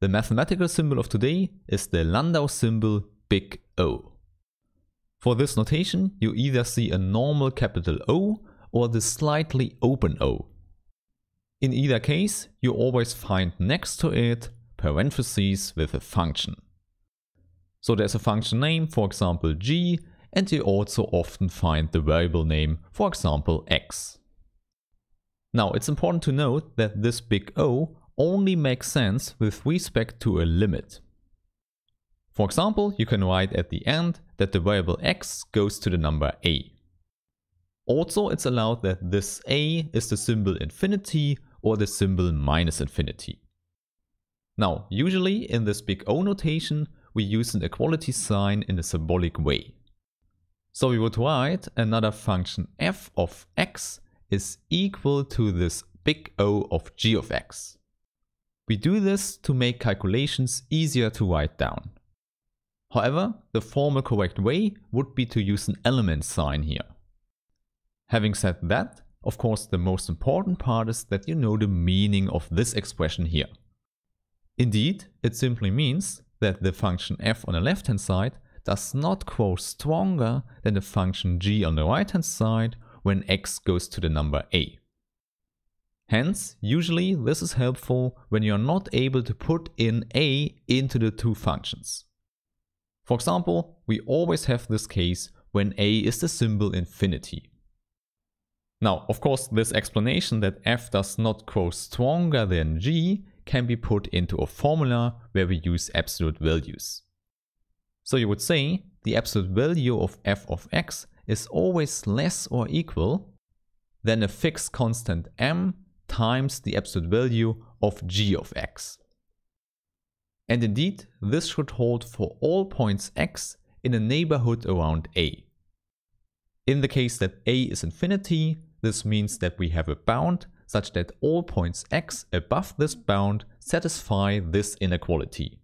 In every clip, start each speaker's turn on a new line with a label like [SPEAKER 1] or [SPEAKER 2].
[SPEAKER 1] The mathematical symbol of today is the Landau symbol big O. For this notation, you either see a normal capital O or the slightly open O. In either case, you always find next to it parentheses with a function. So there's a function name, for example g, and you also often find the variable name, for example x. Now it's important to note that this big O only makes sense with respect to a limit. For example, you can write at the end that the variable x goes to the number a. Also, it's allowed that this a is the symbol infinity or the symbol minus infinity. Now, usually in this big O notation, we use an equality sign in a symbolic way. So we would write another function f of x is equal to this big O of g of x. We do this to make calculations easier to write down. However, the formal correct way would be to use an element sign here. Having said that, of course the most important part is that you know the meaning of this expression here. Indeed, it simply means that the function f on the left hand side does not grow stronger than the function g on the right hand side when x goes to the number a. Hence, usually this is helpful when you are not able to put in a into the two functions. For example, we always have this case when a is the symbol infinity. Now, of course, this explanation that f does not grow stronger than g can be put into a formula where we use absolute values. So you would say the absolute value of f of x is always less or equal than a fixed constant m times the absolute value of g of x. And indeed, this should hold for all points x in a neighborhood around a. In the case that a is infinity, this means that we have a bound such that all points x above this bound satisfy this inequality.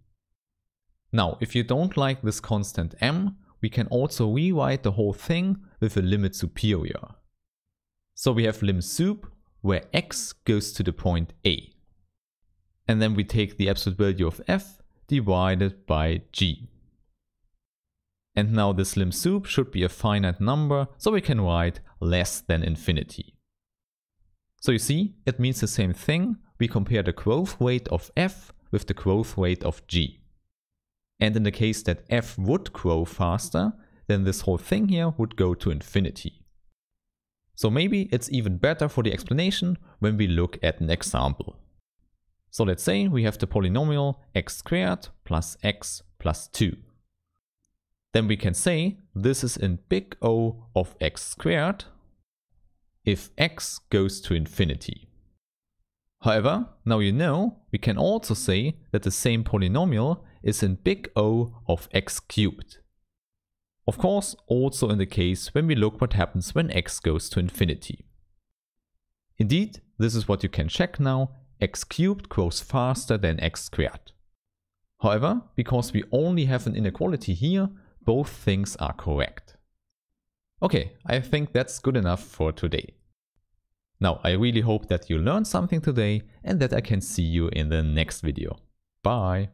[SPEAKER 1] Now, if you don't like this constant m, we can also rewrite the whole thing with a limit superior. So we have lim sup, where x goes to the point A. And then we take the absolute value of f divided by g. And now this lim soup should be a finite number, so we can write less than infinity. So you see, it means the same thing. We compare the growth rate of f with the growth rate of g. And in the case that f would grow faster, then this whole thing here would go to infinity. So maybe it's even better for the explanation when we look at an example. So let's say we have the polynomial x squared plus x plus 2. Then we can say this is in big O of x squared if x goes to infinity. However, now you know, we can also say that the same polynomial is in big O of x cubed. Of course, also in the case when we look what happens when x goes to infinity. Indeed, this is what you can check now, x cubed grows faster than x squared. However, because we only have an inequality here, both things are correct. Okay, I think that's good enough for today. Now, I really hope that you learned something today and that I can see you in the next video. Bye!